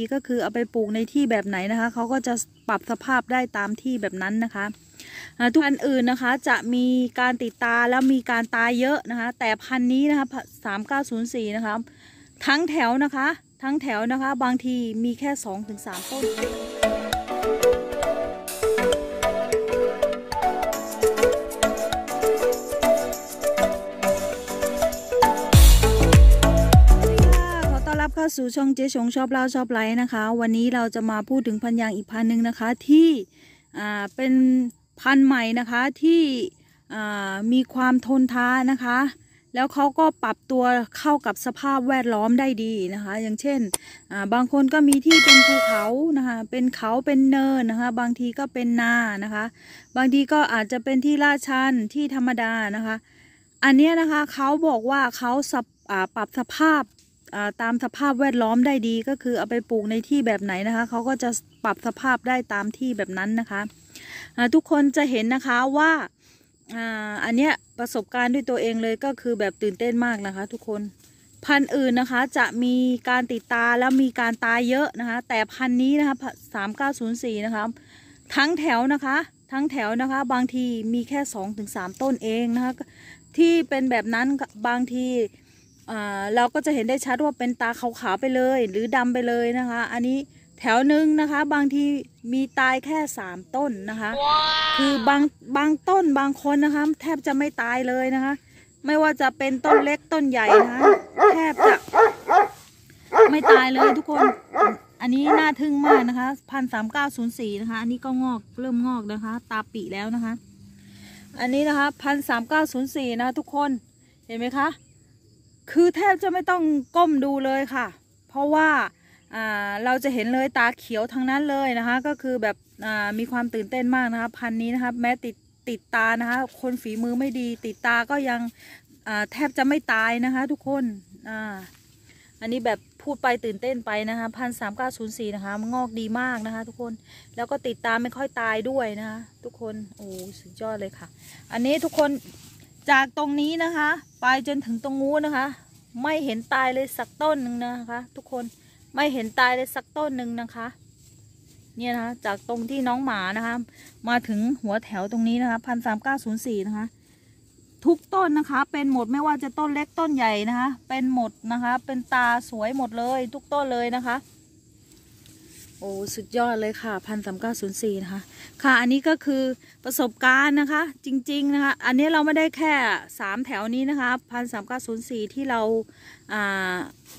ีก็คือเอาไปปลูกในที่แบบไหนนะคะ เขาก็จะปรับสภาพได้ตามที่แบบนั้นนะคะ ทุกพันอื่นนะคะจะมีการติดตาแล้วมีการตายเยอะนะคะ แต่พันนี้นะคะสามเก้าศูนย์สี่นะคะทั้งแถวนะคะ ทั้งแถวนะคะบางทีมีแค่สองถึงสามต้นสู่ช่องเจ๊ชงชอบเล่าชอบไลฟ์นะคะวันนี้เราจะมาพูดถึงพันยางอีกพันหนึ่งนะคะที่อ่าเป็นพันใหม่นะคะ ที่อ่ามีความทนทานนะคะ แล้วเขาก็ปรับตัวเข้ากับสภาพแวดล้อมได้ดีนะคะ อย่างเช่นอ่าบางคนก็มีที่เป็นภูเขานะคะเป็นเขาเป็นเนินนะคะ บางทีก็เป็นนานะคะ บางทีก็อาจจะเป็นที่ลาดชันที่ธรรมดานะคะ อันนี้นะคะเขาบอกว่าเขาสับปรับสภาพตามสภาพแวดล้อมได้ดีก็คือเอาไปปลูกในที่แบบไหนนะคะเขาก็จะปรับสภาพได้ตามที่แบบนั้นนะคะทุกคนจะเห็นนะคะว่าอันเนี้ยประสบการณ์ด้วยตัวเองเลยก็คือแบบตื่นเต้นมากนะคะ ทุกคนพันธุ์อื่นนะคะ จะมีการติดตาแล้วมีการตายเยอะนะคะ แต่พันธุ์นี้นะคะสามเก้าศูนย์สี่นะคะทั้งแถวนะคะทั้งแถวนะคะบางทีมีแค่สองถึงสามต้นเองนะคะที่เป็นแบบนั้นบางทีเราก็จะเห็นได้ชัดว่าเป็นตาขาวๆไปเลยหรือดำไปเลยนะคะ อันนี้แถวหนึ่งนะคะ บางทีมีตายแค่สามต้นนะคะ คือบางบางต้นบางคนนะคะ แทบจะไม่ตายเลยนะคะ ไม่ว่าจะเป็นต้นเล็กต้นใหญ่นะคะแทบจะไม่ตายเลยทุกคนอันนี้น่าทึ่งมากนะคะพันสามเก้าศูนย์สี่นะคะ อันนี้ก็งอกเริ่มงอกนะคะ ตาปีแล้วนะคะอันนี้นะคะพันสามเก้าศูนย์สี่นะคะทุกคนเห็นไหมคะคือแทบจะไม่ต้องก้มดูเลยค่ะ เพราะว่าเราจะเห็นเลยตาเขียวทั้งนั้นเลยนะคะก็คือแบบมีความตื่นเต้นมากนะคะพันนี้นะคะแม้ติดติดตานะคะคนฝีมือไม่ดีติดตาก็ยังแทบจะไม่ตายนะคะทุกคนออันนี้แบบพูดไปตื่นเต้นไปนะคะพันสามเก้าศูนย์สี่นะคะงอกดีมากนะคะทุกคนแล้วก็ติดตาไม่ค่อยตายด้วยนะคะทุกคนโอ้สุดยอดเลยค่ะ อันนี้ทุกคนจากตรงนี้นะคะไปจนถึงตรงงูนะคะ ไม่เห็นตายเลยสักต้นหนึ่งนะคะ ทุกคนไม่เห็นตายเลยสักต้นหนึ่งนะคะเนี่ยนะคะจากตรงที่น้องหมานะคะมาถึงหัวแถวตรงนี้นะคะพันสามเก้าศูนย์สี่นะคะ ทุกต้นนะคะ เป็นหมดไม่ว่าจะต้นเล็กต้นใหญ่นะคะ เป็นหมดนะคะ เป็นตาสวยหมดเลยทุกต้นเลยนะคะโอ้สุดยอดเลยค่ะพันสามเก้าศูนย์สี่นะคะ ค่ะอันนี้ก็คือประสบการณ์นะคะ จริงๆนะคะอันนี้เราไม่ได้แค่สามแถวนี้นะคะพันสามเก้าศูนย์สี่ที่เรา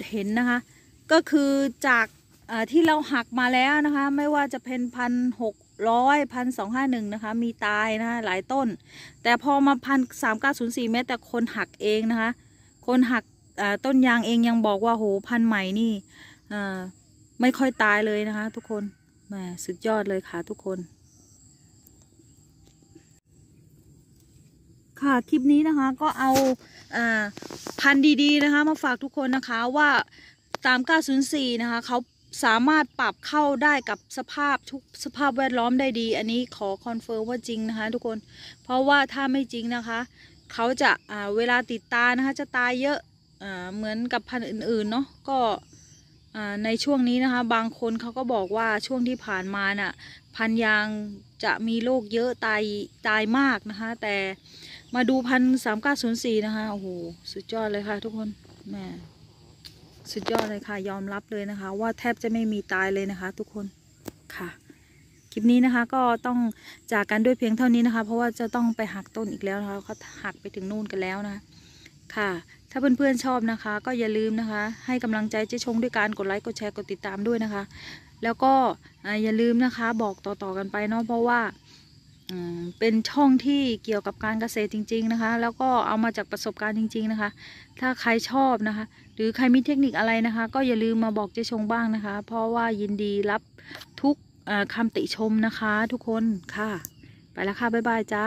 เห็นนะคะ ก็คือจากที่เราหักมาแล้วนะคะ ไม่ว่าจะเป็นพันหกร้อยพันสองห้าหนึ่งนะคะมีตายนะคะหลายต้นแต่พอมาพันสามเก้าศูนย์สี่แมรแต่คนหักเองนะคะ คนหักต้นยางเองยังบอกว่าโหพันใหม่นี่ไม่ค่อยตายเลยนะคะ ทุกคนแหมสุดยอดเลยค่ะทุกคน ค่ะคลิปนี้นะคะก็เอาอพันธุ์ดี ๆ นะคะมาฝากทุกคนนะคะว่าตาม904นะคะเขาสามารถปรับเข้าได้กับสภาพทุกสภาพแวดล้อมได้ดี อันนี้ขอคอนเฟิร์มว่าจริงนะคะทุกคนเพราะว่าถ้าไม่จริงนะคะเขาจะเวลาติดตานะคะจะตายเยอะเหมือนกับพันธุ์อื่นๆ เนาะก็ในช่วงนี้นะคะบางคนเขาก็บอกว่าช่วงที่ผ่านมาน่ะพันยางจะมีโรคเยอะ ตายตายมากนะคะแต่มาดูพันสามเก้าศูนย์สี่นะคะโอ้โหสุดยอดเลยค่ะ ทุกคนแม่สุดยอดเลยค่ะ ยอมรับเลยนะคะ ว่าแทบจะไม่มีตายเลยนะคะ ทุกคนค่ะคลิปนี้นะคะก็ต้องจากกันด้วยเพียงเท่านี้นะคะ เพราะว่าจะต้องไปหักต้นอีกแล้วนะคะเขาหักไปถึงนู่นกันแล้วนะคะค่ะถ้าเพื่อนๆชอบนะคะก็อย่าลืมนะคะ ให้กำลังใจเจ๊ชงด้วยการกดไลค์กดแชร์กดติดตามด้วยนะคะ แล้วก็อย่าลืมนะคะบอกต่อๆกันไปเนาะเพราะว่าเป็นช่องที่เกี่ยวกับการเกษตรจริงๆนะคะ แล้วก็เอามาจากประสบการณ์จริงๆนะคะ ถ้าใครชอบนะคะ หรือใครมีเทคนิคอะไรนะคะ ก็อย่าลืมมาบอกเจ๊ชงบ้างนะคะ เพราะว่ายินดีรับทุกคำติชมนะคะทุกคนค่ะ ไปแล้วค่ะบ๊ายบายจ้า